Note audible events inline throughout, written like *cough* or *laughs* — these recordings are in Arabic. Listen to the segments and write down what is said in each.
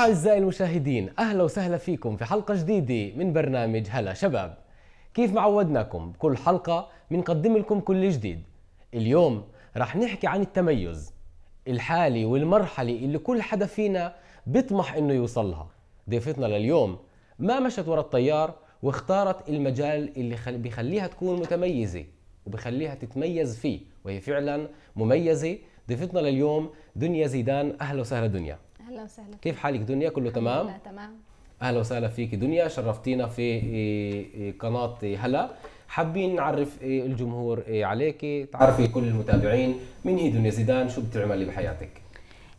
أعزائي المشاهدين أهلا وسهلا فيكم في حلقة جديدة من برنامج هلا شباب كيف ما عودناكم بكل حلقة بنقدم لكم كل جديد اليوم رح نحكي عن التميز الحالي والمرحلة اللي كل حدا فينا بيطمح انه يوصلها ضيفتنا لليوم ما مشت ورا التيار واختارت المجال اللي بيخليها بخليها تكون متميزة وبخليها تتميز فيه وهي فعلا مميزة ضيفتنا لليوم دنيا زيدان أهلا وسهلا دنيا اهلا وسهلا كيف حالك دنيا كله تمام؟ تمام اهلا وسهلا فيك دنيا شرفتينا في إيه، إيه، قناه إيه، هلا حابين نعرف الجمهور عليك تعرفي كل المتابعين من هي دنيا زيدان شو بتعملي بحياتك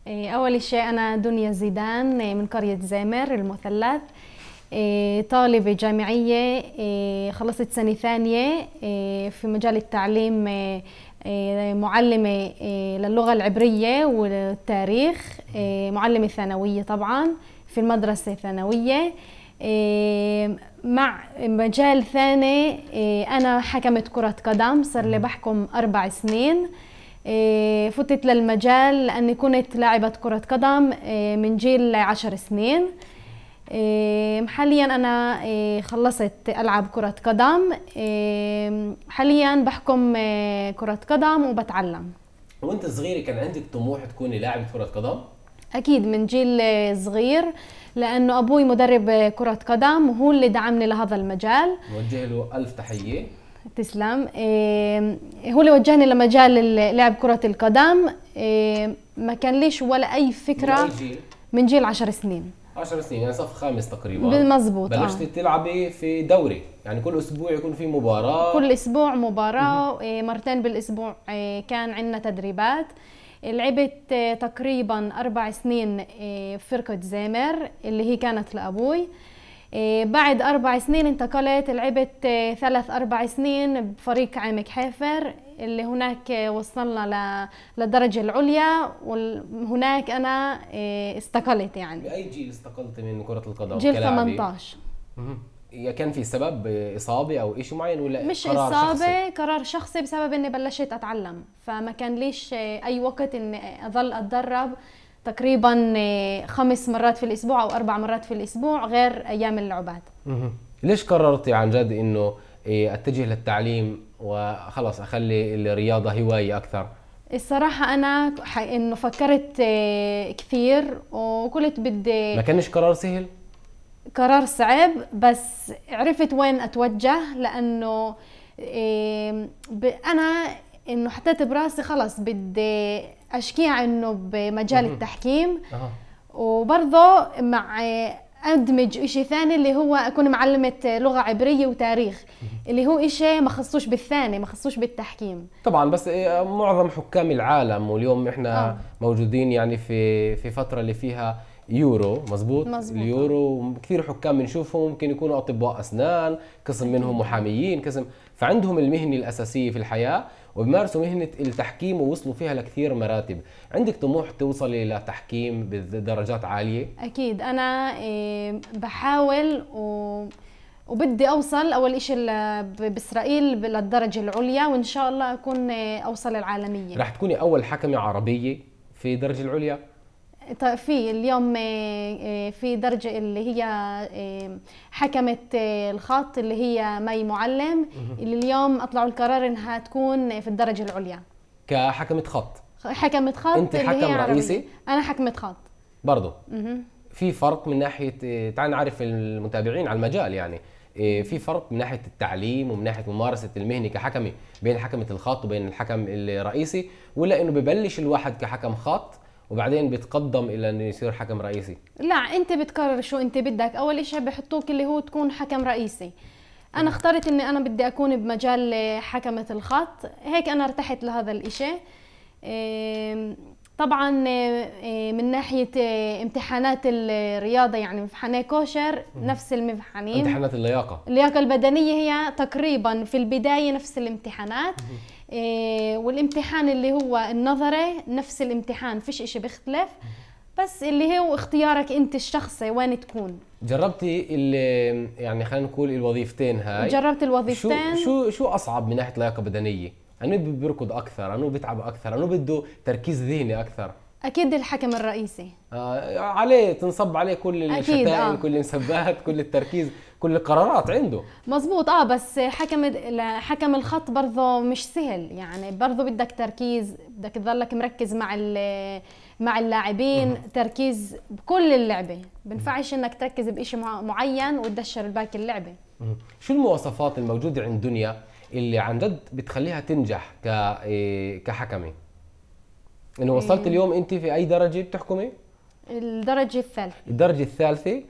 اول شيء انا دنيا زيدان من قريه زامر المثلث طالبة جامعية خلصت سنة ثانية في مجال التعليم آه، معلمة آه، للغة العبرية والتاريخ آه، معلمة ثانوية طبعا في المدرسة الثانوية مع مجال ثاني أنا حكمت كرة قدم صار لي بحكم أربع سنين فتت للمجال لأني كنت لاعبة كرة قدم من جيل عشر سنين إيه، حاليا انا إيه، خلصت العب كره قدم إيه، حاليا بحكم كره قدم وبتعلم وانت صغيره كان عندك طموح تكوني لاعبه كره قدم اكيد من جيل صغير لانه ابوي مدرب كره قدم وهو اللي دعمني لهذا المجال نوجه له الف تحيه تسلم إيه هو اللي وجهني لمجال لعب كرة القدم إيه ما كان ليش ولا أي فكرة من جيل عشر سنين 10 سنين يعني صف خامس تقريبا بالمزبوط بلشتي آه. تلعبي في دوري يعني كل اسبوع يكون في مباراه كل اسبوع مباراه إيه، مرتين بالاسبوع إيه، كان عندنا تدريبات لعبت إيه، تقريبا اربع سنين فرقه زامر اللي هي كانت لابوي إيه، بعد أربع سنين انتقلت لعبت إيه، ثلاث أربع سنين بفريق عامك حافر اللي هناك إيه، وصلنا للدرجة العليا وهناك أنا استقلت يعني بأي جيل استقلت من كرة القدم؟ جيل 18 كان في سبب اصابه او شيء معين ولا مش قرار اصابه شخصي؟ قرار شخصي بسبب اني بلشت اتعلم فما كان ليش اي وقت اني اظل اتدرب تقريبا آه، خمس مرات في الاسبوع او اربع مرات في الاسبوع غير ايام اللعبات ليش قررتي عن جد انه آه، اتجه للتعليم وخلص اخلي الرياضه هوايه اكثر الصراحة أنا إنه فكرت آه، كثير وقلت بدي ما كانش قرار سهل؟ قرار صعب بس عرفت وين أتوجه لأنه أنا إنه حطيت براسي خلص بدي اشكي عنه بمجال مم. التحكيم أه. وبرضه مع ادمج شيء ثاني اللي هو اكون معلمه لغه عبريه وتاريخ اللي هو شيء ما خصوش بالثاني ما خصوش بالتحكيم طبعا بس آه، معظم حكام العالم واليوم احنا آه. موجودين يعني في في فتره اللي فيها يورو مزبوط, مزبوط. اليورو كثير حكام بنشوفهم ممكن يكونوا اطباء اسنان قسم منهم محاميين قسم فعندهم المهنه الاساسيه في الحياه وبمارسوا مهنه التحكيم ووصلوا فيها لكثير مراتب عندك طموح توصلي لتحكيم بدرجات عاليه اكيد انا إيه، بحاول و وبدي اوصل اول إشي باسرائيل للدرجه العليا وان شاء الله اكون إيه، اوصل العالميه رح تكوني اول حكمه عربيه في الدرجه العليا طيب في اليوم آه، آه، في درجة اللي هي آه، حكمت الخط اللي هي مي معلم اللي اليوم أطلعوا القرار إنها تكون في الدرجة العليا كحكمة خط حكمة خط أنت حكم اللي هي رئيسي عربي. أنا حكمة خط برضه في فرق من ناحية تعال نعرف المتابعين على المجال يعني في فرق من ناحيه التعليم ومن ناحيه ممارسه المهنه كحكمي بين حكمه الخط وبين الحكم الرئيسي ولا انه ببلش الواحد كحكم خط وبعدين بيتقدم الى انه يصير حكم رئيسي لا انت بتقرر شو انت بدك اول شيء بحطوك اللي هو تكون حكم رئيسي انا اخترت اني انا بدي اكون بمجال حكمه الخط هيك انا ارتحت لهذا الاشي إيه، طبعا إيه، من ناحيه إيه، امتحانات الرياضه يعني امتحاني كوشر نفس المبحنين امتحانات اللياقه اللياقه البدنيه هي تقريبا في البدايه نفس الامتحانات إيه، والامتحان اللي هو النظري نفس الامتحان فيش اشي بيختلف بس اللي هو اختيارك انت الشخصي وين تكون جربتي اللي يعني خلينا نقول الوظيفتين هاي جربت الوظيفتين شو شو شو اصعب من ناحيه لياقه بدنيه انه بيركض اكثر انه بيتعب اكثر انه بده تركيز ذهني اكثر اكيد الحكم الرئيسي آه عليه تنصب عليه كل الشتائم آه. كل المسبات كل التركيز كل القرارات عنده مزبوط اه بس حكم حكم الخط برضه مش سهل يعني برضه بدك تركيز بدك تضلك مركز مع مع اللاعبين تركيز بكل اللعبه بنفعش انك تركز بشيء معين وتدشر باقي اللعبه شو المواصفات الموجوده عند دنيا اللي عن جد بتخليها تنجح إيه، كحكمه انه وصلت إيه. اليوم انت في اي درجه بتحكمي؟ الدرجه الثالثه الدرجه الثالثه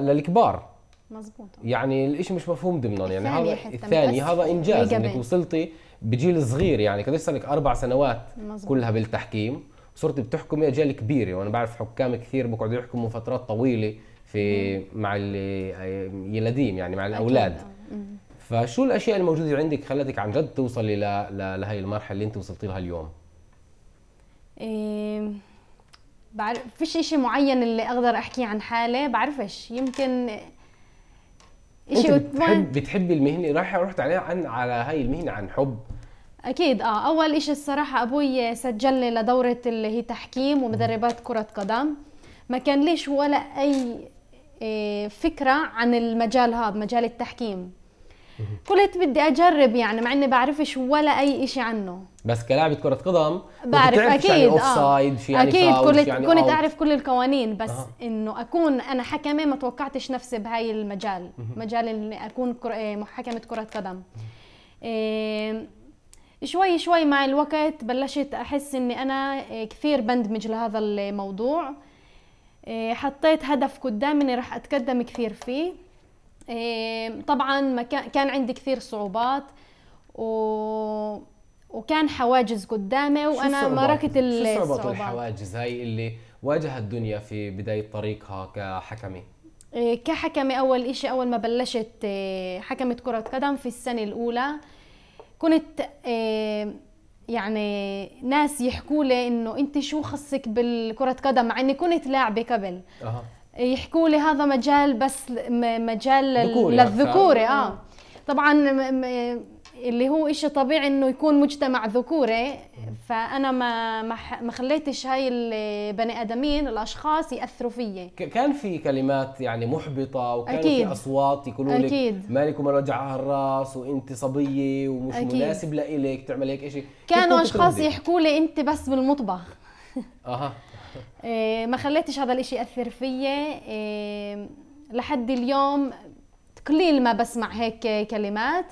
للكبار مزبوط يعني الشيء مش مفهوم ضمنهم يعني هذا الثاني هذا انجاز انك وصلتي بجيل صغير يعني قديش صار لك اربع سنوات مزبوط. كلها بالتحكيم صرت بتحكمي اجيال كبيره وانا بعرف حكام كثير بقعدوا يحكموا فترات طويله في مع اليلاديم يعني مع الاولاد آه. فشو الاشياء الموجوده عندك خلتك عن جد توصلي لهي المرحله اللي انت وصلتي لها اليوم؟ إيه، بعرف فيش اشي معين اللي اقدر احكي عن حالي بعرفش يمكن اشي انت بتحب بتحبي المهنه رايحه رحت عليها عن على هاي المهنه عن حب اكيد اه اول اشي الصراحه ابوي سجل لي لدوره اللي هي تحكيم ومدربات كره قدم ما كان ليش ولا اي إيه، فكره عن المجال هذا مجال التحكيم قلت بدي اجرب يعني مع اني بعرفش ولا اي شيء عنه بس كلاعبة كرة قدم بعرف اكيد يعني اوف سايد في يعني اكيد آه. يعني كنت يعني كنت اعرف كل القوانين بس آه. انه اكون انا حكمه ما توقعتش نفسي بهاي المجال مجال اني اكون إيه، محكمة كرة قدم إيه شوي شوي مع الوقت بلشت احس اني انا إيه، كثير بندمج لهذا الموضوع إيه، حطيت هدف قدامي اني راح اتقدم كثير فيه إيه، طبعا كان عندي كثير صعوبات و وكان حواجز قدامي وانا ماركت الصعوبات شو الصعوبات الحواجز هاي اللي واجهت الدنيا في بدايه طريقها كحكمه إيه، كحكمة أول إشي أول ما بلشت إيه، حكمة كرة قدم في السنة الأولى كنت يعني ناس يحكوا لي إنه أنت شو خصك بالكرة قدم مع إني كنت لاعبة قبل أه. يحكوا لي هذا مجال بس مجال للذكوري اه, آه. طبعا اللي هو إشي طبيعي انه يكون مجتمع ذكوري فانا ما ما خليتش هاي البني ادمين الاشخاص ياثروا في كان في كلمات يعني محبطه وكان أكيد. في اصوات يقولوا لك أكيد. مالك وما على الراس وانت صبيه ومش أكيد. مناسب لإلك تعمل هيك شيء كانوا اشخاص يحكوا لي انت بس بالمطبخ اها *laughs* إيه، ما خليتش هذا الاشي ياثر فيا إيه، لحد اليوم قليل ما بسمع هيك كلمات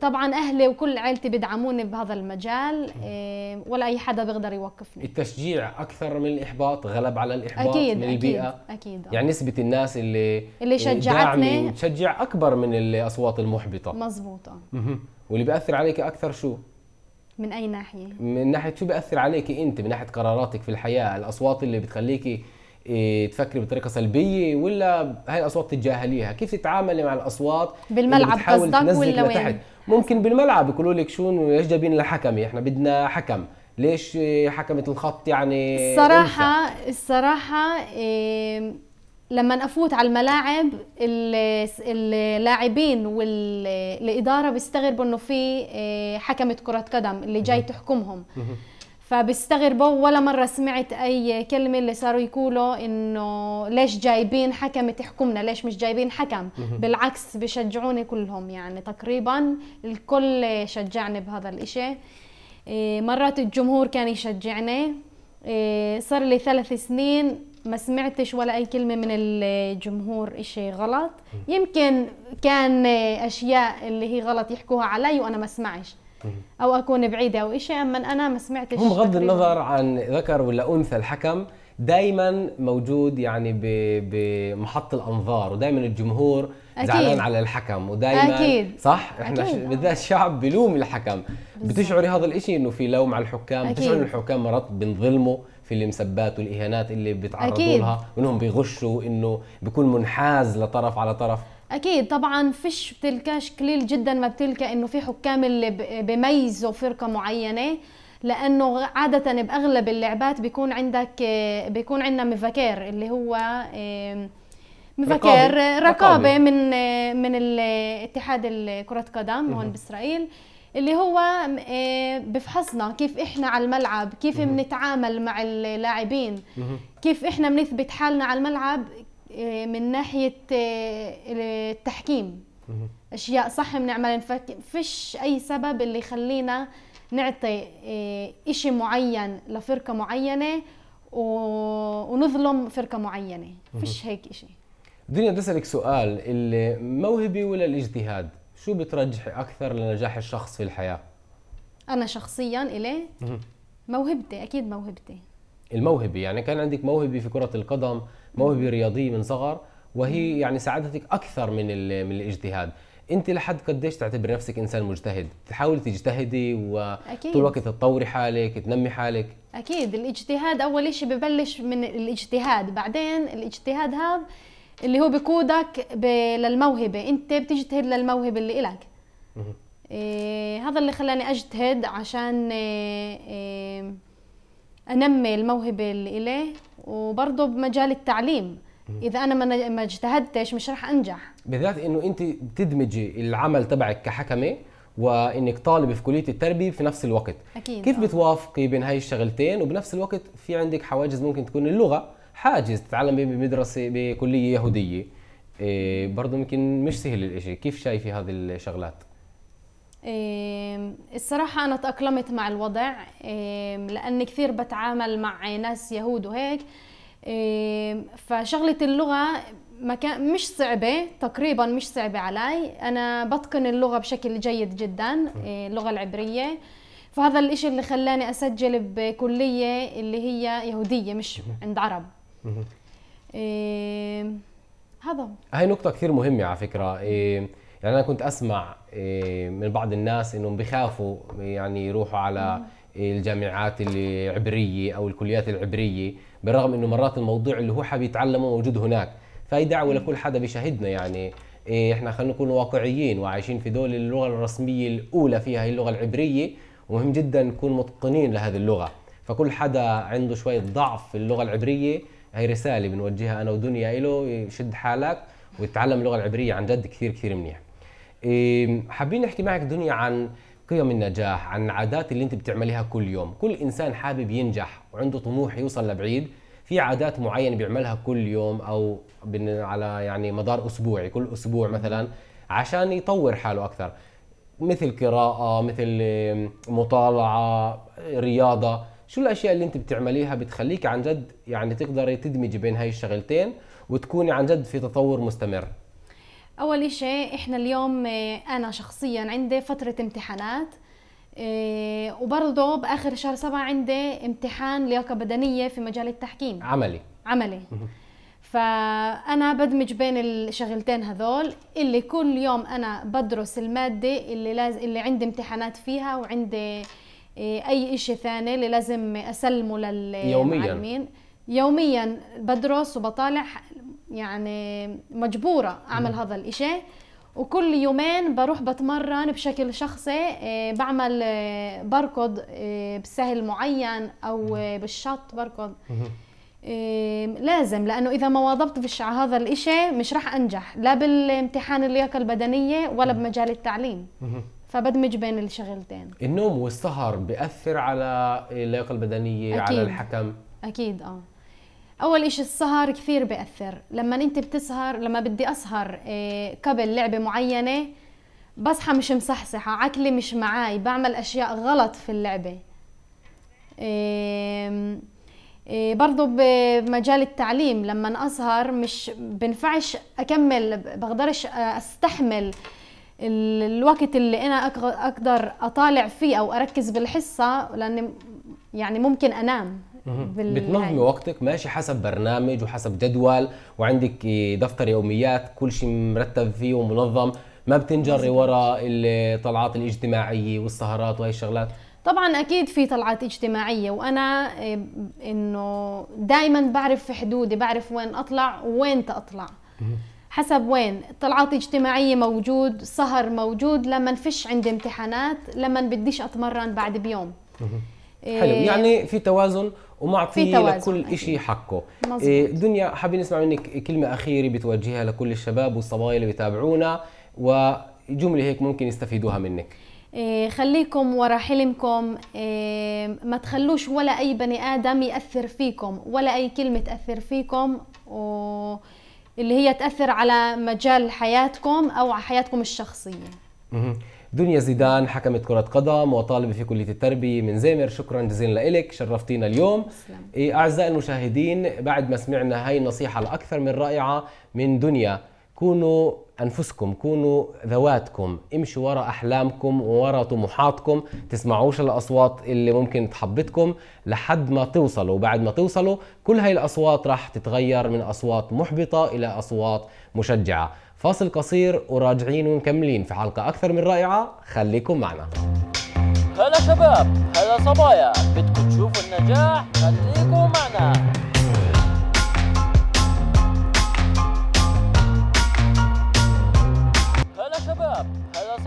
طبعا اهلي وكل عائلتي بدعموني بهذا المجال إيه، ولا اي حدا بيقدر يوقفني التشجيع اكثر من الاحباط غلب على الاحباط أكيد من البيئه اكيد اكيد يعني نسبه الناس اللي اللي شجعتني تشجع اكبر من الاصوات المحبطه مزبوطه واللي بياثر عليك اكثر شو من اي ناحيه من ناحيه شو بياثر عليكي انت من ناحيه قراراتك في الحياه الاصوات اللي بتخليكي إيه، تفكري بطريقه سلبيه ولا هاي الاصوات تتجاهليها كيف تتعاملي مع الاصوات بالملعب قصدك ولا وين ممكن بالملعب يقولوا لك شو ليش جايبين لحكمي احنا بدنا حكم ليش حكمه الخط يعني الصراحه الصراحه إيه لما افوت على الملاعب اللاعبين والاداره بيستغربوا انه في آه، حكمه كره قدم اللي جاي تحكمهم فبيستغربوا ولا مره سمعت اي كلمه اللي صاروا يقولوا انه ليش جايبين حكم تحكمنا ليش مش جايبين حكم بالعكس بشجعوني كلهم يعني تقريبا الكل شجعني بهذا الاشي آه، مرات الجمهور كان يشجعني آه، صار لي ثلاث سنين ما سمعتش ولا اي كلمه من الجمهور إشي غلط يمكن كان اشياء اللي هي غلط يحكوها علي وانا ما اسمعش او اكون بعيده او شيء اما انا ما سمعتش هم بغض النظر عن ذكر ولا انثى الحكم دائما موجود يعني بمحط الانظار ودائما الجمهور أكيد. زعلان على الحكم ودائما أكيد. صح احنا آه. بالذات الشعب بلوم الحكم بتشعري هذا الشيء انه في لوم على الحكام بتشعري بتشعري الحكام مرات بنظلمه في المسبات والاهانات اللي بيتعرضوا أكيد. لها وانهم بيغشوا انه بيكون منحاز لطرف على طرف اكيد طبعا فيش بتلكاش قليل جدا ما بتلقى انه في حكام اللي بميزوا فرقه معينه لانه عاده باغلب اللعبات بيكون عندك بيكون عندنا مفاكير اللي هو مفاكير رقابة, رقابة, رقابة من من الاتحاد كرة قدم هون باسرائيل اللي هو آه، بفحصنا كيف احنا على الملعب كيف بنتعامل مع اللاعبين كيف احنا بنثبت حالنا على الملعب آه، من ناحيه آه، التحكيم اشياء صح بنعمل فيش اي سبب اللي يخلينا نعطي شيء معين لفرقه معينه ونظلم فرقه معينه فيش هيك شيء دنيا بدي اسالك سؤال الموهبه ولا الاجتهاد شو بترجحي اكثر لنجاح الشخص في الحياه انا شخصيا الي موهبتي اكيد موهبتي الموهبه يعني كان عندك موهبه في كره القدم موهبه رياضيه من صغر وهي يعني ساعدتك اكثر من من الاجتهاد انت لحد قديش تعتبري نفسك انسان مجتهد تحاولي تجتهدي وطول الوقت تطوري حالك تنمي حالك اكيد الاجتهاد اول شيء ببلش من الاجتهاد بعدين الاجتهاد هذا اللي هو بقودك للموهبه انت بتجتهد للموهبه اللي لك إيه هذا اللي خلاني اجتهد عشان إيه, إيه، انمي الموهبه اللي لي وبرضه بمجال التعليم اذا انا ما اجتهدتش مش رح انجح بالذات انه انت بتدمجي العمل تبعك كحكمه وانك طالبه في كليه التربيه في نفس الوقت اكيد كيف آه. بتوافقي بين هاي الشغلتين وبنفس الوقت في عندك حواجز ممكن تكون اللغه حاجز تتعلم بمدرسه بكليه يهوديه إيه، برضه يمكن مش سهل الإشي كيف شايفه هذه الشغلات إيه، الصراحة أنا تأقلمت مع الوضع إيه، لأني كثير بتعامل مع ناس يهود وهيك فشغلة اللغة مكان مش صعبة تقريبا مش صعبة علي أنا بتقن اللغة بشكل جيد جدا اللغة العبرية فهذا الإشي اللي خلاني أسجل بكلية اللي هي يهودية مش عند عرب إيه هذا هاي نقطة كثير مهمة على فكرة إيه يعني أنا كنت أسمع إيه من بعض الناس إنهم بخافوا يعني يروحوا على الجامعات العبرية أو الكليات العبرية بالرغم إنه مرات الموضوع اللي هو حابب يتعلمه موجود هناك فهي دعوة لكل حدا بيشاهدنا يعني إيه احنا خلينا نكون واقعيين وعايشين في دول اللغه الرسميه الاولى فيها هي اللغه العبريه ومهم جدا نكون متقنين لهذه اللغه فكل حدا عنده شويه ضعف في اللغه العبريه هاي رساله بنوجهها انا ودنيا له شد حالك وتعلم اللغه العبريه عن جد كثير كثير منيح حابين نحكي معك دنيا عن قيم النجاح عن العادات اللي انت بتعمليها كل يوم كل انسان حابب ينجح وعنده طموح يوصل لبعيد في عادات معينه بيعملها كل يوم او على يعني مدار اسبوعي كل اسبوع مثلا عشان يطور حاله اكثر مثل قراءه مثل مطالعه رياضه شو الاشياء اللي انت بتعمليها بتخليك عن جد يعني تقدري تدمجي بين هاي الشغلتين وتكوني عن جد في تطور مستمر اول شيء احنا اليوم آه، انا شخصيا عندي فتره امتحانات آه، وبرضه باخر شهر سبعة عندي امتحان لياقه بدنيه في مجال التحكيم عملي عملي فانا بدمج بين الشغلتين هذول اللي كل يوم انا بدرس الماده اللي لاز... اللي عندي امتحانات فيها وعندي إيه، اي شيء ثاني اللي لازم اسلمه للمعلمين يوميا يوميا بدرس وبطالع يعني مجبوره اعمل هذا الشيء وكل يومين بروح بتمرن بشكل شخصي إيه، بعمل إيه، بركض بسهل معين او بالشط بركض لازم لانه اذا ما واظبت على هذا الاشي مش راح انجح لا بالامتحان اللياقه البدنيه ولا بمجال التعليم فبدمج بين الشغلتين النوم والسهر بيأثر على اللياقة البدنية أكيد. على الحكم أكيد آه أول إشي السهر كثير بيأثر لما أنت بتسهر لما بدي أسهر آه، قبل لعبة معينة بصحى مش مصحصحة عقلي مش معاي بعمل أشياء غلط في اللعبة آه، برضو بمجال التعليم لما أسهر مش بنفعش أكمل بقدرش أستحمل الوقت اللي انا اقدر اطالع فيه او اركز بالحصه لاني يعني ممكن انام بتنظمي يعني. وقتك ماشي حسب برنامج وحسب جدول وعندك دفتر يوميات كل شيء مرتب فيه ومنظم ما بتنجري ورا الطلعات الاجتماعيه والسهرات وهي الشغلات طبعا اكيد في طلعات اجتماعيه وانا إيه، انه دائما بعرف في حدودي بعرف وين اطلع وين اطلع حسب وين طلعات اجتماعية موجود سهر موجود لما فش عندي امتحانات لما بديش أتمرن بعد بيوم حلو إيه. يعني في توازن ومعطي لكل شيء حقه إيه دنيا حابين نسمع منك كلمة أخيرة بتوجهها لكل الشباب والصبايا اللي بيتابعونا وجملة هيك ممكن يستفيدوها منك إيه خليكم ورا حلمكم إيه ما تخلوش ولا أي بني آدم يأثر فيكم ولا أي كلمة تأثر فيكم و... اللي هي تاثر على مجال حياتكم او على حياتكم الشخصيه دنيا زيدان حكمة كرة قدم وطالبة في كلية التربية من زامر شكرا جزيلا لك شرفتينا اليوم إيه أعزائي المشاهدين بعد ما سمعنا هاي النصيحة الأكثر من رائعة من دنيا كونوا انفسكم كونوا ذواتكم امشوا ورا احلامكم ورا طموحاتكم تسمعوش الاصوات اللي ممكن تحبطكم لحد ما توصلوا وبعد ما توصلوا كل هاي الاصوات راح تتغير من اصوات محبطه الى اصوات مشجعه فاصل قصير وراجعين ومكملين في حلقه اكثر من رائعه خليكم معنا هلا شباب هلا صبايا بدكم تشوفوا النجاح خليكم معنا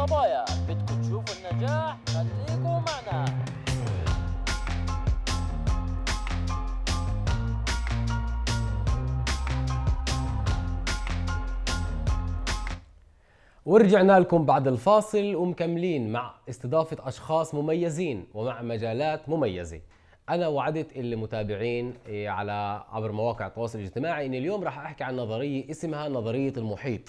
الصبايا بدكم تشوفوا النجاح خليكم معنا ورجعنا لكم بعد الفاصل ومكملين مع استضافة أشخاص مميزين ومع مجالات مميزة أنا وعدت المتابعين إيه، على عبر مواقع التواصل الاجتماعي أن اليوم راح أحكي عن نظرية اسمها نظرية المحيط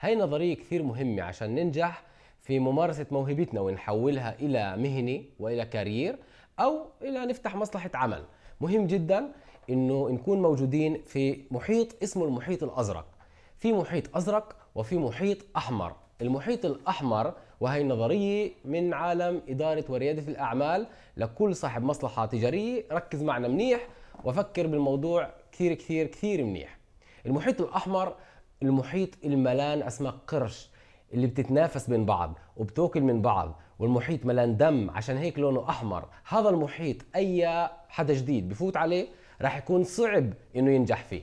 هاي نظرية كثير مهمة عشان ننجح في ممارسة موهبتنا ونحولها إلى مهنة وإلى كارير أو إلى نفتح مصلحة عمل مهم جدا إنه نكون موجودين في محيط اسمه المحيط الأزرق في محيط أزرق وفي محيط أحمر المحيط الأحمر وهي نظرية من عالم إدارة وريادة الأعمال لكل صاحب مصلحة تجارية ركز معنا منيح وفكر بالموضوع كثير كثير كثير منيح المحيط الأحمر المحيط الملان أسماك قرش اللي بتتنافس بين بعض وبتاكل من بعض والمحيط ملان دم عشان هيك لونه احمر هذا المحيط اي حدا جديد بفوت عليه راح يكون صعب انه ينجح فيه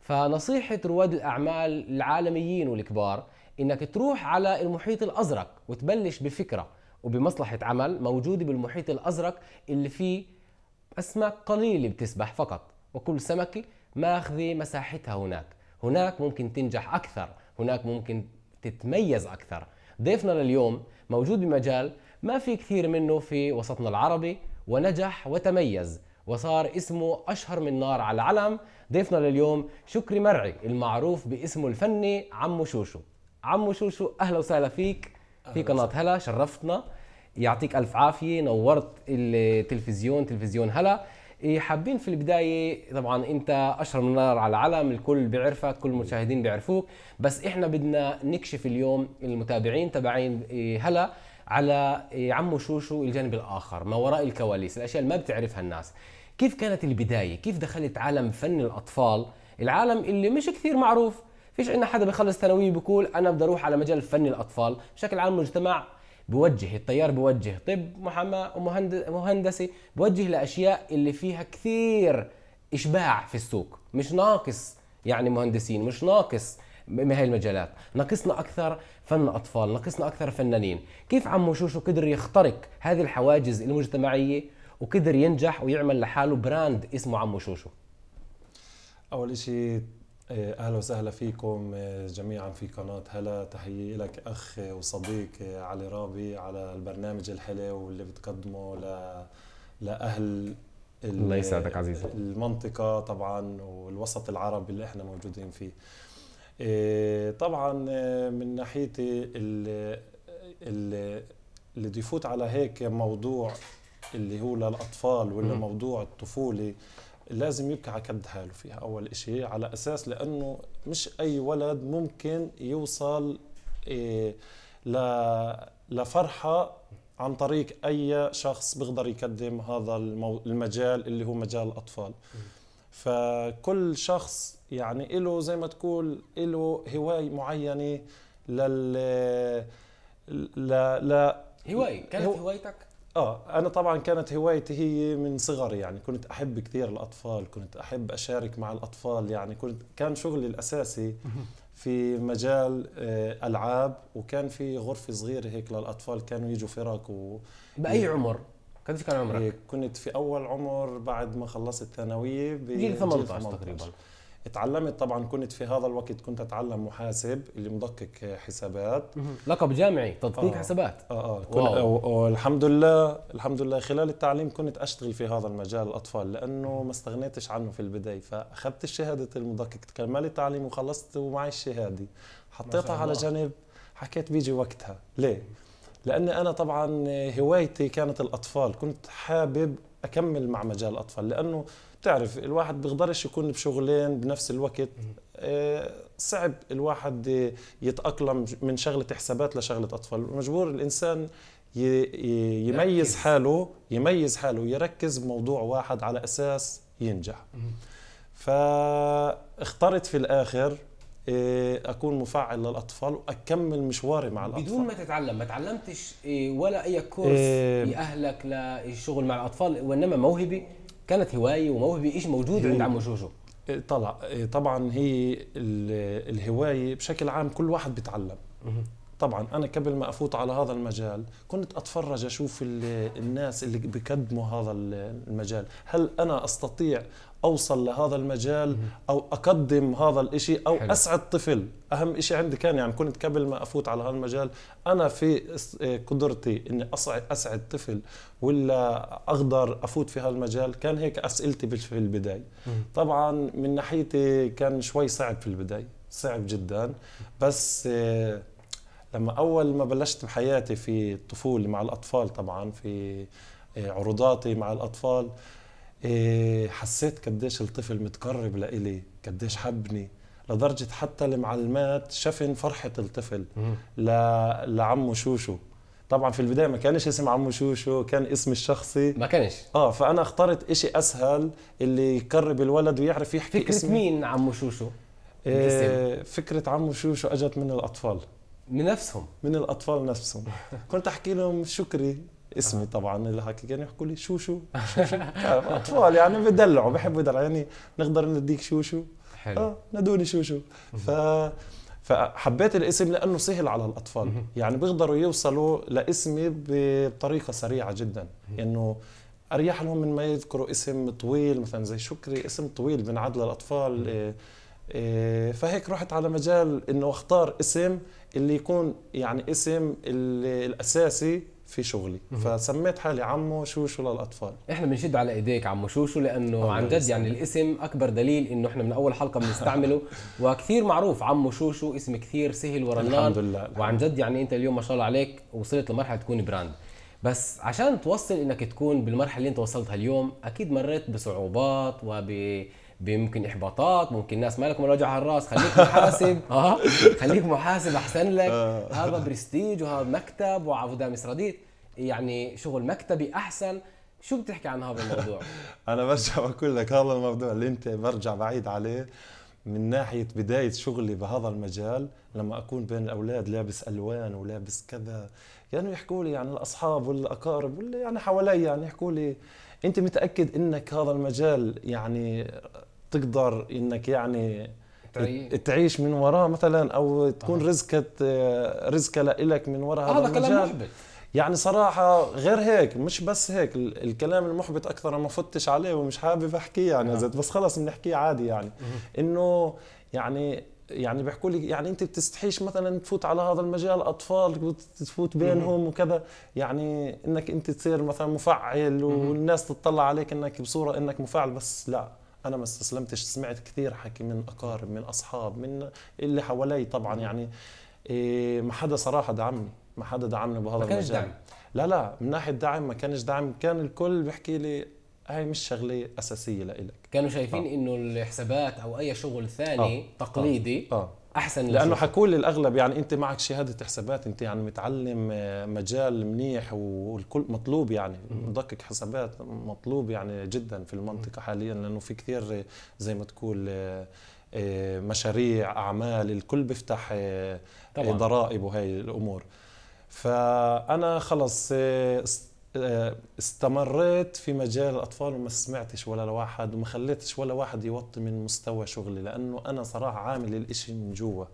فنصيحه رواد الاعمال العالميين والكبار انك تروح على المحيط الازرق وتبلش بفكره وبمصلحه عمل موجوده بالمحيط الازرق اللي فيه اسماك قليله بتسبح فقط وكل سمكه ماخذه مساحتها هناك هناك ممكن تنجح اكثر هناك ممكن تتميز أكثر ضيفنا لليوم موجود بمجال ما في كثير منه في وسطنا العربي ونجح وتميز وصار اسمه أشهر من نار على العلم ضيفنا لليوم شكري مرعي المعروف باسمه الفني عمو شوشو عمو شوشو أهلا وسهلا فيك في قناة هلا شرفتنا يعطيك ألف عافية نورت التلفزيون تلفزيون هلا إيه، حابين في البدايه طبعا انت اشهر من نار على العلم الكل بيعرفك كل المشاهدين بيعرفوك بس احنا بدنا نكشف اليوم المتابعين تبعين إيه، هلا على إيه، عمو شوشو الجانب الاخر ما وراء الكواليس الاشياء اللي ما بتعرفها الناس كيف كانت البدايه كيف دخلت عالم فن الاطفال العالم اللي مش كثير معروف فيش عندنا حدا بخلص ثانويه بيقول انا بدي اروح على مجال فن الاطفال بشكل عام المجتمع بوجه التيار بوجه طب محاماه ومهندسي بوجه لاشياء اللي فيها كثير اشباع في السوق مش ناقص يعني مهندسين مش ناقص هاي المجالات ناقصنا اكثر فن اطفال ناقصنا اكثر فنانين كيف عمو شوشو قدر يخترق هذه الحواجز المجتمعيه وقدر ينجح ويعمل لحاله براند اسمه عمو شوشو اول شيء آه، اهلا وسهلا فيكم آه، جميعا في قناه هلا تحيه لك اخ وصديق آه، علي رابي على البرنامج الحلو واللي بتقدمه ل... لاهل الله يسعدك عزيزي المنطقه طبعا والوسط العربي اللي احنا موجودين فيه طبعا من ناحيتي اللي, اللي بده يفوت على هيك موضوع اللي هو للاطفال ولا موضوع الطفوله لازم يبكي كد حاله فيها اول شيء على اساس لانه مش اي ولد ممكن يوصل إيه، ل لفرحه عن طريق اي شخص بيقدر يقدم هذا المجال اللي هو مجال الاطفال فكل شخص يعني له زي ما تقول له هوايه معينه لل ل... ل... هوايه كانت هوايتك اه انا طبعا كانت هوايتي هي من صغري يعني كنت احب كثير الاطفال كنت احب اشارك مع الاطفال يعني كنت كان شغلي الاساسي في مجال آه، العاب وكان في غرفه صغيره هيك للاطفال كانوا يجوا فرق و... باي عمر قديش كان عمرك إيه، كنت في اول عمر بعد ما خلصت ثانويه بجيل 18 تقريبا تعلمت طبعا كنت في هذا الوقت كنت اتعلم محاسب اللي مدقق حسابات لقب جامعي تدقيق آه حسابات اه اه والحمد لله الحمد لله خلال التعليم كنت اشتغل في هذا المجال الاطفال لانه ما استغنيتش عنه في البدايه فاخذت شهاده المدقق كمال التعليم وخلصت ومعي الشهاده حطيتها على جنب حكيت بيجي وقتها ليه لاني انا طبعا هوايتي كانت الاطفال كنت حابب اكمل مع مجال الاطفال لانه بتعرف الواحد بيقدرش يكون بشغلين بنفس الوقت آه، صعب الواحد يتأقلم من شغلة حسابات لشغلة أطفال مجبور الإنسان يميز حاله يميز حاله يركز بموضوع واحد على أساس ينجح فاخترت في الآخر آه، اكون مفعل للاطفال واكمل مشواري مع الاطفال بدون ما تتعلم ما تعلمتش إيه، ولا اي كورس آه، لاهلك للشغل مع الاطفال وانما موهبه كانت هوايه وموهبه ايش موجود عند عمو جوجو إيه، طلع إيه، طبعا هي الهوايه بشكل عام كل واحد بيتعلم طبعا انا قبل ما افوت على هذا المجال كنت اتفرج اشوف الناس اللي بيقدموا هذا المجال هل انا استطيع اوصل لهذا المجال او اقدم هذا الإشي او حلو. اسعد طفل اهم إشي عندي كان يعني كنت قبل ما افوت على هذا المجال انا في قدرتي اني اسعد طفل ولا اقدر افوت في هذا المجال كان هيك اسئلتي في البدايه طبعا من ناحيتي كان شوي صعب في البدايه صعب جدا بس آه لما اول ما بلشت بحياتي في الطفوله مع الاطفال طبعا في إيه، عروضاتي مع الاطفال إيه، حسيت قديش الطفل متقرب لإلي قديش حبني لدرجة حتى المعلمات شفن فرحة الطفل ل... لعمه شوشو طبعا في البداية ما كانش اسم عمو شوشو كان اسمي الشخصي ما كانش اه فأنا اخترت اشي أسهل اللي يقرب الولد ويعرف يحكي فكرة اسمي. مين عمو شوشو؟ إيه فكرة عمو شوشو أجت من الأطفال من نفسهم من الاطفال نفسهم *laughs* كنت احكي لهم شكري اسمي طبعا اللي هكا كانوا يعني يحكوا لي شوشو شو *laughs* *laughs* اطفال يعني بدلعوا بحبوا يدلعوا يعني نقدر نديك شوشو حلو آه شو شوشو ف فحبيت الاسم لانه سهل على الاطفال يعني بيقدروا يوصلوا لاسمي بطريقه سريعه جدا انه اريح لهم من ما يذكروا اسم طويل مثلا زي شكري اسم طويل بنعد للاطفال آه، آه، فهيك رحت على مجال انه اختار اسم اللي يكون يعني اسم الاساسي في شغلي فسميت حالي عمو شوشو للاطفال احنا بنشد على ايديك عمو شوشو لانه عن جد يعني الاسم اكبر دليل انه احنا من اول حلقه بنستعمله *laughs* وكثير معروف عمو شوشو اسم كثير سهل ورنان الحمد لله وعن جد يعني انت اليوم ما شاء الله عليك وصلت لمرحله تكون براند بس عشان توصل انك تكون بالمرحله اللي انت وصلتها اليوم اكيد مريت بصعوبات وب بيمكن احباطات ممكن ناس مالك الوجع على الراس خليك محاسب *laughs* اه *laughs* خليك محاسب احسن لك آه. هذا برستيج وهذا مكتب وعوده مسرديت يعني شغل مكتبي احسن شو بتحكي عن هذا الموضوع؟ *laughs* انا برجع بقول لك هذا الموضوع اللي انت برجع بعيد عليه من ناحيه بدايه شغلي بهذا المجال لما اكون بين الاولاد لابس الوان ولابس كذا يعني يحكوا لي يعني الاصحاب والاقارب واللي يعني حوالي يعني يحكوا لي انت متاكد انك هذا المجال يعني تقدر انك يعني تعيش من وراه مثلا او تكون آه. رزقة رزقة لك من وراء هذا المجال كلام محبط يعني صراحة غير هيك مش بس هيك الكلام المحبط أكثر ما فتش عليه ومش حابب أحكيه يعني آه. بس خلص بنحكيه عادي يعني إنه يعني يعني بيحكوا لي يعني انت بتستحيش مثلا تفوت على هذا المجال اطفال تفوت بينهم وكذا يعني انك انت تصير مثلا مفعل والناس تطلع عليك انك بصوره انك مفعل بس لا انا ما استسلمتش سمعت كثير حكي من اقارب من اصحاب من اللي حوالي طبعا يعني إيه، ما حدا صراحه دعمني ما حدا دعمني بهذا المجال دعم. لا لا من ناحيه دعم ما كانش دعم كان الكل بيحكي لي هاي مش شغله اساسيه لإلك كانوا شايفين آه. انه الحسابات او اي شغل ثاني آه. آه. تقليدي آه. آه. احسن لانه حكوا لي الاغلب يعني انت معك شهاده حسابات انت يعني متعلم آه، مجال منيح والكل مطلوب يعني مدقق حسابات مطلوب يعني جدا في المنطقه حاليا لانه في كثير آه، زي ما تقول آه، مشاريع اعمال الكل بيفتح ضرائب وهي الامور فانا خلص آه، استمريت في مجال الاطفال وما سمعتش ولا واحد وما خليتش ولا واحد يوطي من مستوى شغلي لانه انا صراحه عامل الاشي من جوا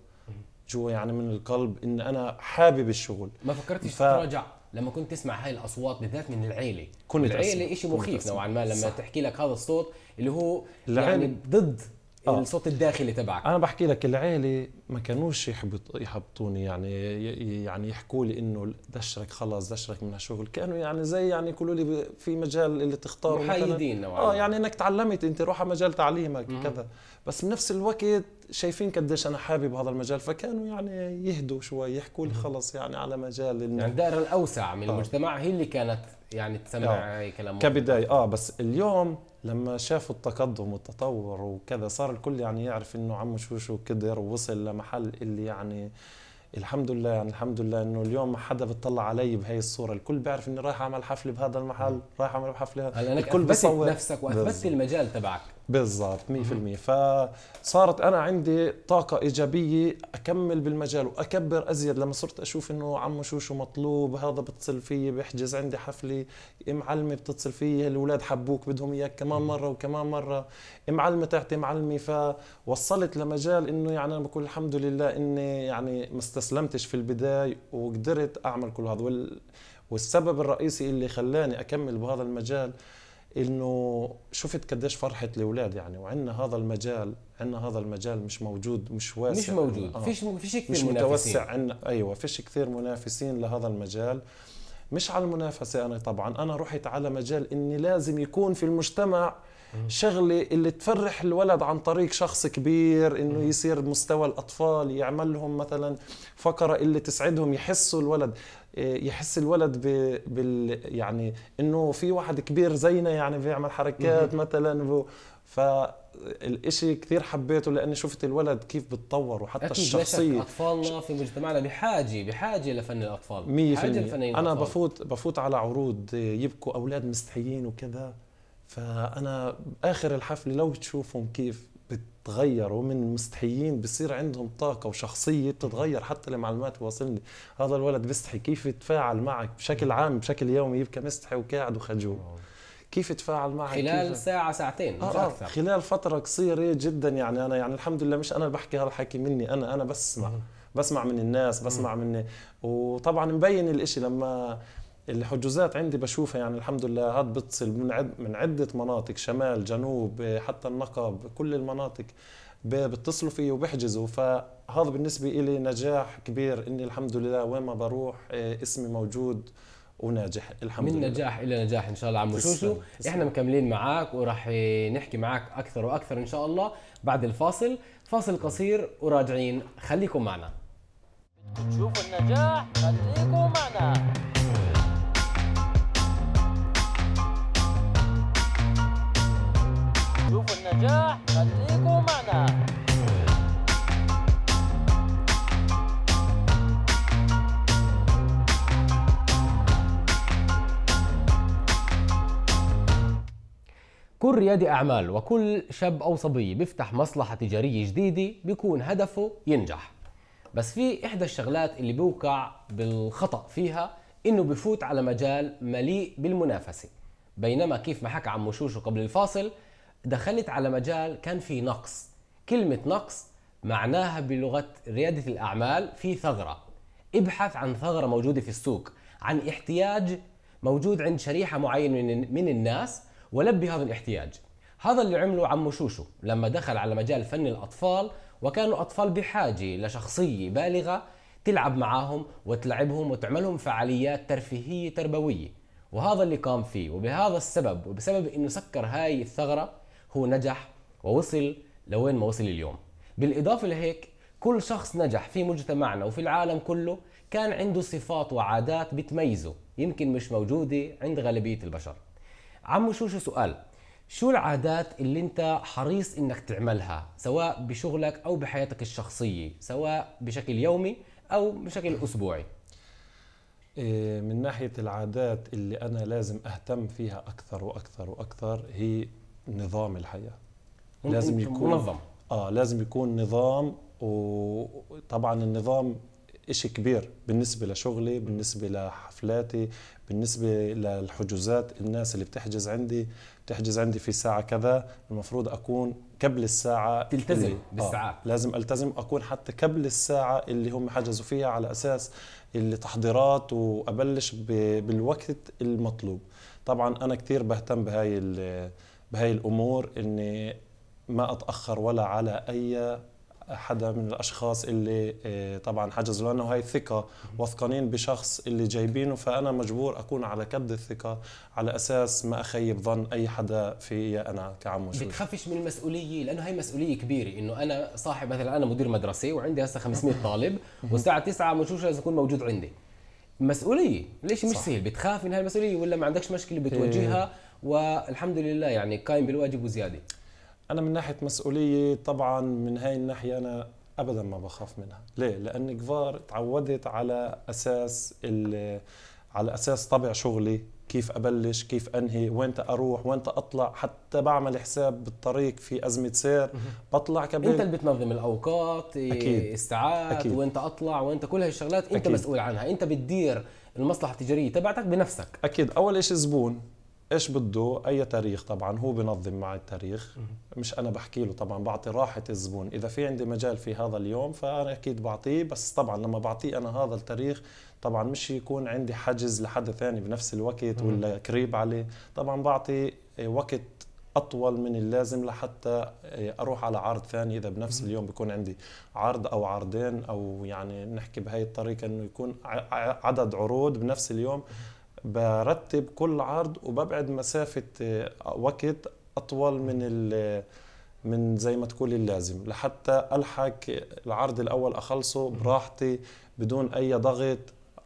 جوا يعني من القلب ان انا حابب الشغل ما فكرتش ف... تراجع لما كنت تسمع هاي الاصوات بالذات من العيله كنت العيله شيء مخيف نوعا ما لما صح. تحكي لك هذا الصوت اللي هو يعني ضد آه. يعني الصوت الداخلي تبعك انا بحكي لك العيله ما كانوش يحبط يحبطوني يعني يعني يحكوا لي انه دشرك خلص دشرك من هالشغل كانوا يعني زي يعني يقولوا لي في مجال اللي تختاره محايدين نوعا اه يعني انك تعلمت انت روح على مجال تعليمك كذا بس بنفس الوقت شايفين قديش انا حابب هذا المجال فكانوا يعني يهدوا شوي يحكوا لي خلص يعني على مجال يعني الدائره الاوسع من آه. المجتمع هي اللي كانت يعني تسمع آه. كلام كبدايه اه بس اليوم لما شافوا التقدم والتطور وكذا صار الكل يعني يعرف انه عمو شو شو قدر ووصل لمحل اللي يعني الحمد لله يعني الحمد لله انه اليوم ما حدا بتطلع علي بهي الصوره الكل بيعرف اني رايح اعمل حفله بهذا المحل رايح اعمل حفله الكل بصور نفسك واثبتت المجال تبعك بالضبط 100% فصارت انا عندي طاقه ايجابيه اكمل بالمجال واكبر ازيد لما صرت اشوف انه عمو شو شو مطلوب هذا بتصل فيي بحجز عندي حفله معلمه بتتصل فيي الاولاد حبوك بدهم اياك كمان مره وكمان مره معلمه تعطي معلمه فوصلت لمجال انه يعني انا بقول الحمد لله اني يعني ما استسلمتش في البدايه وقدرت اعمل كل هذا والسبب الرئيسي اللي خلاني اكمل بهذا المجال انه شفت قديش فرحت الاولاد يعني وعندنا هذا المجال عندنا هذا المجال مش موجود مش واسع مش موجود آه. فيش فيش كثير مش متوسع عندنا ايوه فيش كثير منافسين لهذا المجال مش على المنافسه انا طبعا انا رحت على مجال اني لازم يكون في المجتمع شغله اللي تفرح الولد عن طريق شخص كبير انه يصير مستوى الاطفال يعمل لهم مثلا فقره اللي تسعدهم يحسوا الولد إيه، يحس الولد ب... بال يعني انه في واحد كبير زينا يعني بيعمل حركات مثلا ف الاشي كثير حبيته لاني شفت الولد كيف بتطور وحتى أكيد الشخصيه اطفالنا في مجتمعنا بحاجه بحاجه لفن الاطفال 100% انا بفوت بفوت على عروض إيه، يبكوا اولاد مستحيين وكذا فانا اخر الحفله لو تشوفهم كيف بتغيروا من مستحيين بصير عندهم طاقة وشخصية بتتغير حتى المعلومات بوصلني هذا الولد بيستحي كيف يتفاعل معك بشكل عام بشكل يومي يبقى مستحي وقاعد وخجول كيف يتفاعل معك خلال كيف... ساعة ساعتين آه, آه أكثر. خلال فترة قصيرة جدا يعني أنا يعني الحمد لله مش أنا بحكي هذا الحكي مني أنا أنا بسمع بسمع من الناس بسمع مني وطبعا مبين الاشي لما الحجوزات عندي بشوفها يعني الحمد لله هاد بتصل من عد من عده مناطق شمال جنوب حتى النقب كل المناطق بيتصلوا فيه وبحجزوا فهذا بالنسبه لي نجاح كبير اني الحمد لله وين ما بروح آه، اسمي موجود وناجح الحمد من لله من نجاح الى نجاح ان شاء الله عمو شوشو احنا مكملين معك وراح آه، نحكي معك اكثر واكثر ان شاء الله بعد الفاصل فاصل قصير وراجعين خليكم معنا تشوفوا النجاح خليكم معنا والنجاح خليكم معنا كل ريادي أعمال وكل شاب أو صبية بيفتح مصلحة تجارية جديدة بيكون هدفه ينجح بس في إحدى الشغلات اللي بوقع بالخطأ فيها إنه بفوت على مجال مليء بالمنافسة بينما كيف ما حكى عمو شوشو قبل الفاصل دخلت على مجال كان فيه نقص كلمة نقص معناها بلغة ريادة الأعمال في ثغرة ابحث عن ثغرة موجودة في السوق عن احتياج موجود عند شريحة معينة من الناس ولبي هذا الاحتياج هذا اللي عمله عمو شوشو لما دخل على مجال فن الأطفال وكانوا أطفال بحاجة لشخصية بالغة تلعب معاهم وتلعبهم وتعملهم فعاليات ترفيهية تربوية وهذا اللي قام فيه وبهذا السبب وبسبب انه سكر هاي الثغره هو نجح ووصل لوين ما وصل اليوم بالإضافة لهيك كل شخص نجح في مجتمعنا وفي العالم كله كان عنده صفات وعادات بتميزه يمكن مش موجودة عند غالبية البشر عمو شو شو سؤال شو العادات اللي انت حريص انك تعملها سواء بشغلك او بحياتك الشخصية سواء بشكل يومي او بشكل اسبوعي إيه، من ناحية العادات اللي أنا لازم أهتم فيها أكثر وأكثر وأكثر هي نظام الحياه لازم يكون منظم اه لازم يكون نظام وطبعا النظام شيء كبير بالنسبة لشغلي بالنسبة لحفلاتي بالنسبة للحجوزات الناس اللي بتحجز عندي بتحجز عندي في ساعة كذا المفروض أكون قبل الساعة تلتزم آه، بالساعات آه لازم ألتزم أكون حتى قبل الساعة اللي هم حجزوا فيها على أساس اللي تحضيرات وأبلش بالوقت المطلوب طبعا أنا كثير بهتم بهاي بهي الامور اني ما اتاخر ولا على اي حدا من الاشخاص اللي آه، طبعا حجزوا لانه هاي ثقه واثقانين بشخص اللي جايبينه فانا مجبور اكون على كد الثقه على اساس ما اخيب ظن اي حدا في انا كعم وشوش بتخافش من المسؤوليه لانه هاي مسؤوليه كبيره انه انا صاحب مثلا انا مدير مدرسه وعندي هسه 500 *laughs* طالب والساعه 9 مشوش لازم اكون موجود عندي مسؤوليه ليش مش سهل بتخاف من هاي المسؤوليه ولا ما عندكش مشكله بتواجهها إيه. والحمد لله يعني قايم بالواجب وزياده انا من ناحيه مسؤوليه طبعا من هاي الناحيه انا ابدا ما بخاف منها ليه لان كفار تعودت على اساس على اساس طبع شغلي كيف ابلش كيف انهي وين اروح وين اطلع حتى بعمل حساب بالطريق في ازمه سير بطلع كبير انت اللي بتنظم الاوقات إيه، أكيد. استعاد أكيد. وين اطلع وين كل هالشغلات انت أكيد. مسؤول عنها انت بتدير المصلحه التجاريه تبعتك بنفسك اكيد اول شيء زبون ايش بده اي تاريخ طبعا هو بنظم معي التاريخ مش انا بحكي له طبعا بعطي راحه الزبون اذا في عندي مجال في هذا اليوم فانا اكيد بعطيه بس طبعا لما بعطيه انا هذا التاريخ طبعا مش يكون عندي حجز لحد ثاني بنفس الوقت ولا قريب عليه طبعا بعطي آه، وقت اطول من اللازم لحتى آه، اروح على عرض ثاني اذا بنفس اليوم بكون عندي عرض او عرضين او يعني نحكي بهي الطريقه انه يكون عدد عروض بنفس اليوم برتب كل عرض وببعد مسافه آه، وقت اطول من ال من زي ما تقول اللازم لحتى الحق العرض الاول اخلصه براحتي بدون اي ضغط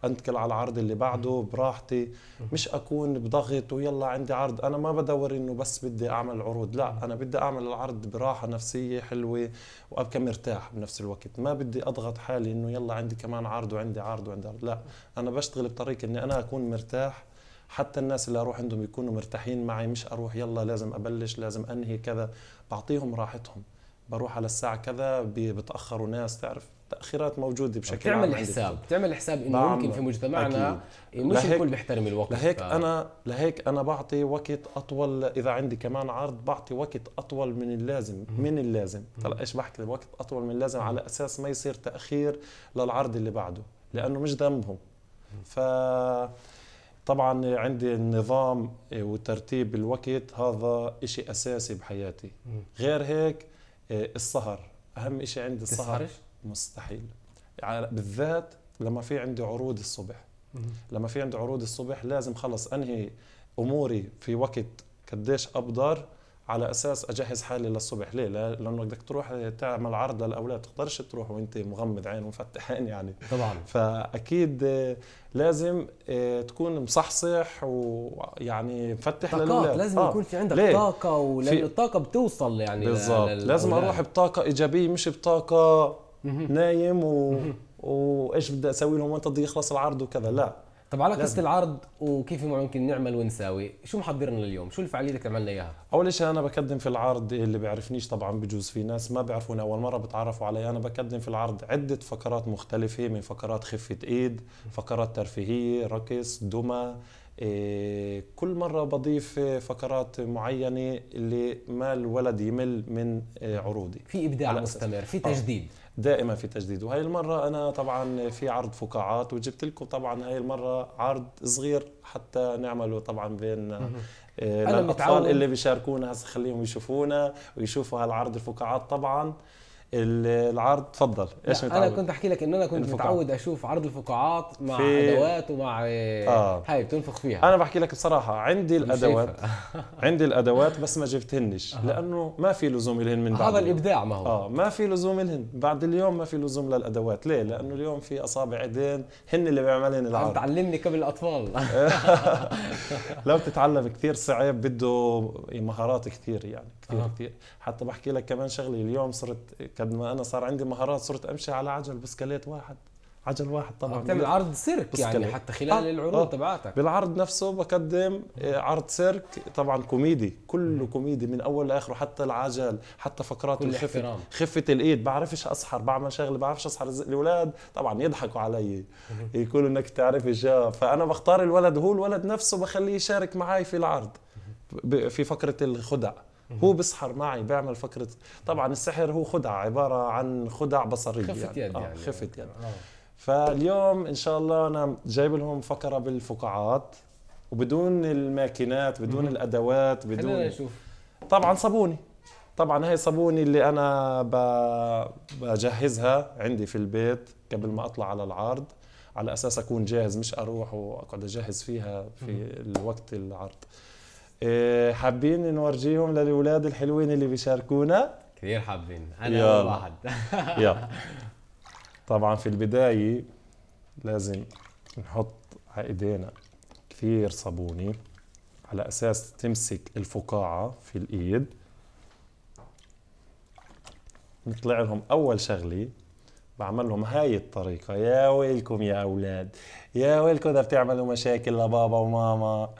انتقل على العرض اللي بعده براحتي مش اكون بضغط ويلا عندي عرض انا ما بدور انه بس بدي اعمل عروض لا انا بدي اعمل العرض براحه نفسيه حلوه وابقى مرتاح بنفس الوقت ما بدي اضغط حالي انه يلا عندي كمان عرض وعندي عرض وعندي عرض لا انا بشتغل بطريقه اني انا اكون مرتاح حتى الناس اللي اروح عندهم يكونوا مرتاحين معي مش اروح يلا لازم ابلش لازم انهي كذا بعطيهم راحتهم بروح على الساعه كذا بتاخروا ناس تعرف تاخيرات موجوده بشكل عام بتعمل حساب بتعمل حساب انه ممكن في مجتمعنا أكيد. مش الكل بيحترم الوقت لهيك ف... انا لهيك انا بعطي وقت اطول اذا عندي كمان عرض بعطي وقت اطول من اللازم من اللازم هلا ايش بحكي وقت اطول من اللازم على اساس ما يصير تاخير للعرض اللي بعده لانه مش ذنبهم ف طبعا عندي النظام وترتيب الوقت هذا شيء اساسي بحياتي غير هيك آه، السهر اهم شيء عندي السهر مستحيل بالذات لما في عندي عروض الصبح لما في عندي عروض الصبح لازم خلص انهي اموري في وقت قديش ابدر على اساس اجهز حالي للصبح ليه لانه بدك تروح تعمل عرض للاولاد تقدرش تروح وانت مغمض عين ومفتح عين يعني طبعا فاكيد آه، لازم آه، تكون مصحصح ويعني مفتح للاولاد لازم آه. يكون في عندك ليه؟ طاقه ولان في... الطاقه بتوصل يعني بالضبط لازم اروح بطاقه ايجابيه مش بطاقه نايم و... وايش بدي اسوي لهم وين بده يخلص العرض وكذا لا طب على قصه العرض وكيف ممكن نعمل ونساوي شو محضرنا اليوم شو الفعاليه اللي عملنا اياها اول شيء انا بقدم في العرض اللي بيعرفنيش طبعا بجوز في ناس ما بيعرفوني اول مره بتعرفوا علي انا بقدم في العرض عده فقرات مختلفه من فقرات خفه ايد فقرات ترفيهيه رقص دمى إيه، كل مرة بضيف فقرات معينة اللي ما الولد يمل من إيه، عروضي في إبداع مستمر في آه. تجديد دائما في تجديد وهي المرة أنا طبعا في عرض فقاعات وجبت لكم طبعا هاي المرة عرض صغير حتى نعمله طبعا بين الأطفال آه، اللي بيشاركونا هسه خليهم يشوفونا ويشوفوا هالعرض الفقاعات طبعا العرض تفضل ايش انا كنت احكي لك ان انا كنت الفقاعات. متعود اشوف عرض الفقاعات مع في... ادوات ومع آه. هاي آه. بتنفخ فيها انا بحكي لك بصراحه عندي الادوات *laughs* عندي الادوات بس ما جبتهنش آه. لانه ما في لزوم لهن من بعد هذا الابداع ما هو اه ما في لزوم لهن بعد اليوم ما في لزوم للادوات ليه لانه اليوم في اصابع ايدين هن اللي بيعملن العرض تعلمني قبل الاطفال *laughs* *laughs* لو تتعلم كثير صعب بده مهارات كثير يعني كثير آه. كثير حتى بحكي لك كمان شغله اليوم صرت قد ما انا صار عندي مهارات صرت امشي على عجل بسكليت واحد عجل واحد طبعا بتعمل عرض سيرك يعني حتى خلال آه. العروض آه. تبعتك بالعرض نفسه بقدم آه، عرض سيرك طبعا كوميدي كله كوميدي من اول لاخره حتى العجل حتى فقرات الخفة خفة الايد بعرفش اسحر بعمل شغله بعرفش اسحر الاولاد طبعا يضحكوا علي يقولوا انك تعرف الجا فانا بختار الولد هو الولد نفسه بخليه يشارك معي في العرض في فقره الخدع هو بيسحر معي بيعمل فكره طبعا السحر هو خدعه عباره عن خدع بصريه خفت يعني, آه خفت يعني, آه. فاليوم ان شاء الله انا جايب لهم فقره بالفقاعات وبدون الماكينات بدون مم. الادوات بدون طبعا صابوني طبعا هي صابوني اللي انا بجهزها عندي في البيت قبل ما اطلع على العرض على اساس اكون جاهز مش اروح واقعد اجهز فيها في الوقت العرض إيه، حابين نورجيهم للاولاد الحلوين اللي بيشاركونا كثير حابين انا يلا. واحد *laughs* يلا طبعا في البدايه لازم نحط على ايدينا كثير صابونه على اساس تمسك الفقاعه في الايد نطلع لهم اول شغله بعمل لهم هاي الطريقه يا ويلكم يا اولاد يا ويلكم اذا بتعملوا مشاكل لبابا وماما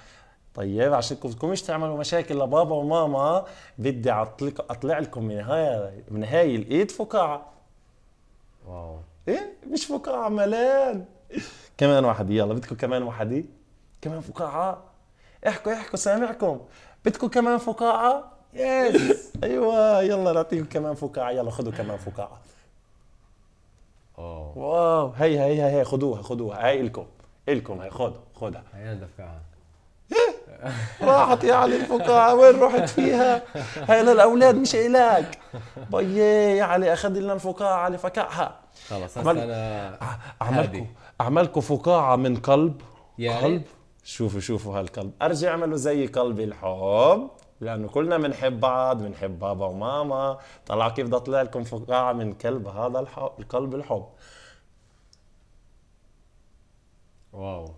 طيب عشان بدكمش تعملوا مشاكل لبابا وماما بدي اطلق اطلع لكم من هاي من هاي الايد فقاعه واو ايه مش فقاعه ملان كمان واحد يلا بدكم كمان واحد إيه؟ كمان فقاعه احكوا احكوا سامعكم بدكم كمان فقاعه يس *laughs* ايوه يلا نعطيكم كمان فقاعه يلا خذوا كمان فقاعه واو واو هي هي هي, خذوها خذوها هي الكم الكم هي خذوا خذها هي ندفعها إيه؟ راحت يا علي الفقاعة وين رحت فيها هاي للأولاد مش علاج بيي طيب، يا علي أخذ لنا الفقاعة علي فكعها خلص أعمل... أنا أعملكم أعملكم فقاعة من قلب يا قلب شوفوا شوفوا هالقلب أرجع أعمله زي قلبي الحب لانه كلنا بنحب بعض بنحب بابا وماما طلع كيف بدي اطلع لكم فقاعه من كلب هذا الحب القلب الحب واو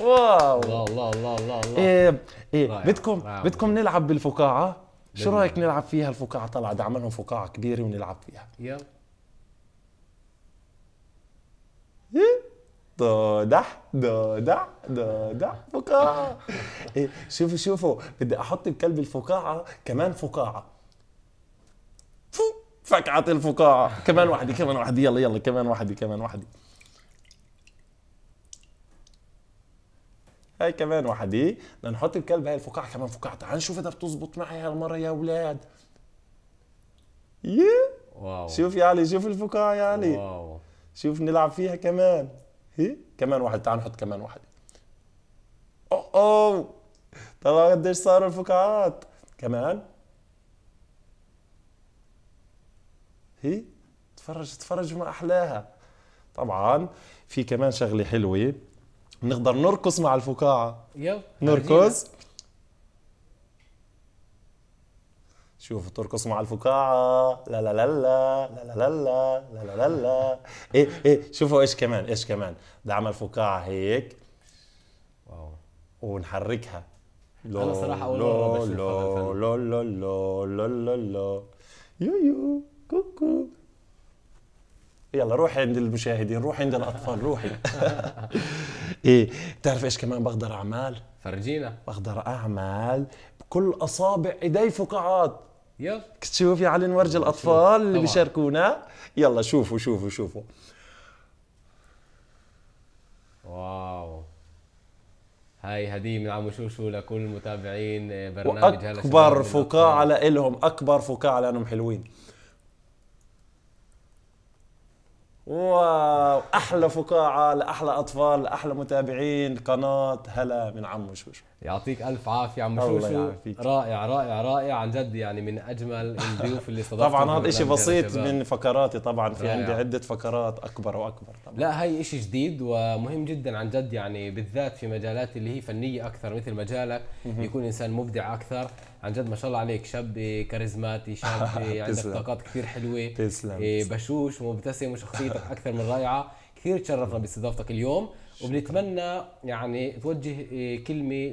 واو الله الله الله الله, الله. ايه ايه بدكم رائع. بدكم نلعب بالفقاعه شو رايك نلعب فيها الفقاعه طلع بدي اعملهم فقاعه كبيره ونلعب فيها يلا دح دودح دودح فقاعة *laughs* إيه شوفوا شوفوا بدي أحط بكلب الفقاعة كمان فقاعة فكعة الفقاعة كمان واحدة كمان واحدة يلا يلا كمان واحدة كمان واحدة هاي كمان واحدة إيه؟ بدنا نحط الكلب هاي الفقاعه كمان فقاعه تعال نشوف اذا بتزبط معي هالمره يا اولاد ييه واو شوف يا علي شوف الفقاعه يا علي واو شوف نلعب فيها كمان هي كمان واحد تعال نحط كمان واحد اوه اوه طلع قديش صاروا الفقاعات كمان هي تفرج تفرج ما احلاها طبعا في كمان شغله حلوه بنقدر نرقص مع الفقاعة يو نرقص شوف ترقص مع الفقاعة لا لا لا لا لا لا لا لا لا لا لا ايه ايه شوفوا ايش كمان ايش كمان بدي اعمل فقاعة هيك واو ونحركها لو انا صراحة اول مرة بشوف لو لو لو لو لو لو يو يو كوكو يلا روحي عند المشاهدين روحي عند الاطفال روحي ايه بتعرف *laughs* ايش كمان بقدر اعمل فرجينا بقدر اعمل بكل اصابع ايدي فقاعات يلا تشوف يا علي نورجي الاطفال اللي بيشاركونا يلا شوفوا شوفوا شوفوا واو هاي هدية من عمو شوشو لكل متابعين برنامج هلا أكبر فقاعة لهم أكبر فقاعة لأنهم حلوين واحلى فقاعه لاحلى اطفال لاحلى متابعين قناه هلا من عم شوشو يعطيك الف عافيه عم شوشو رائع رائع رائع عن جد يعني من اجمل الضيوف اللي استضفتهم طبعا هذا شيء بسيط من فقراتي طبعا في عندي عده فقرات اكبر واكبر طبعا. لا هي شيء جديد ومهم جدا عن جد يعني بالذات في مجالات اللي هي فنيه اكثر مثل مجالك يكون انسان مبدع اكثر عن جد ما شاء الله عليك شاب كاريزماتي شاب *laughs* عندك طاقات كثير حلوه تسلم إيه، بشوش ومبتسم وشخصيتك اكثر من رائعه كثير تشرفنا باستضافتك اليوم وبنتمنى يعني توجه إيه، كلمه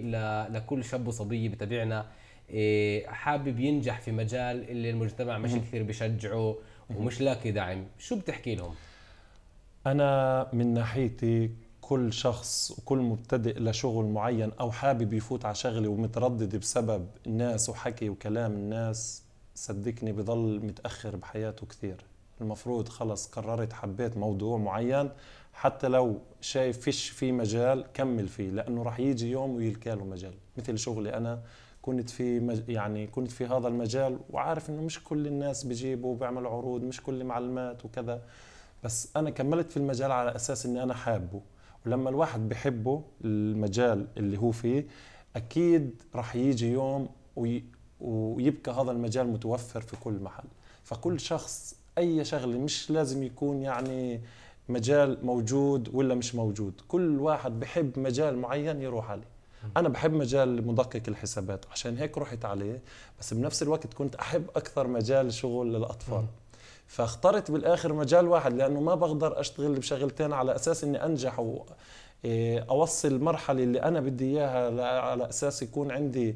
لكل شاب وصبيه بتابعنا إيه، حابب ينجح في مجال اللي المجتمع مش كثير بشجعه ومش لاقي دعم شو بتحكي لهم انا من ناحيتي كل شخص وكل مبتدئ لشغل معين او حابب يفوت على شغله ومتردد بسبب الناس وحكي وكلام الناس صدقني بضل متاخر بحياته كثير المفروض خلص قررت حبيت موضوع معين حتى لو شايف فيش في مجال كمل فيه لانه راح يجي يوم ويلكاله مجال مثل شغلي انا كنت في مج... يعني كنت في هذا المجال وعارف انه مش كل الناس بيجيبوا وبيعملوا عروض مش كل معلمات وكذا بس انا كملت في المجال على اساس اني انا حابه ولما الواحد بحبه المجال اللي هو فيه اكيد رح يجي يوم وي ويبقى هذا المجال متوفر في كل محل فكل شخص اي شغله مش لازم يكون يعني مجال موجود ولا مش موجود كل واحد بحب مجال معين يروح عليه انا بحب مجال مدقق الحسابات عشان هيك رحت عليه بس بنفس الوقت كنت احب اكثر مجال شغل للاطفال فاخترت بالاخر مجال واحد لانه ما بقدر اشتغل بشغلتين على اساس اني انجح واوصل إيه، المرحله اللي انا بدي اياها على اساس يكون عندي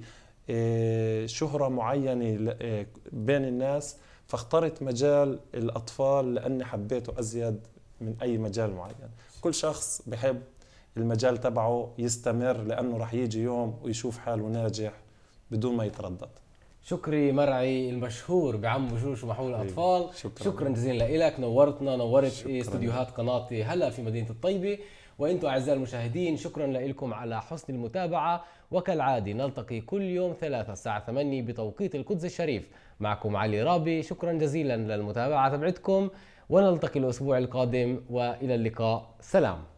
إيه، شهره معينه إيه، بين الناس فاخترت مجال الاطفال لاني حبيته ازيد من اي مجال معين كل شخص بحب المجال تبعه يستمر لانه رح يجي يوم ويشوف حاله ناجح بدون ما يتردد شكري مرعي المشهور بعم وشوش ومحمول أيوة. الاطفال شكرا, شكرا جزيلا لك نورتنا نورت استديوهات قناتي هلا في مدينه الطيبه وانتم اعزائي المشاهدين شكرا لكم على حسن المتابعه وكالعاده نلتقي كل يوم ثلاثة الساعه 8 بتوقيت القدس الشريف معكم علي رابي شكرا جزيلا للمتابعه تبعتكم ونلتقي الاسبوع القادم والى اللقاء سلام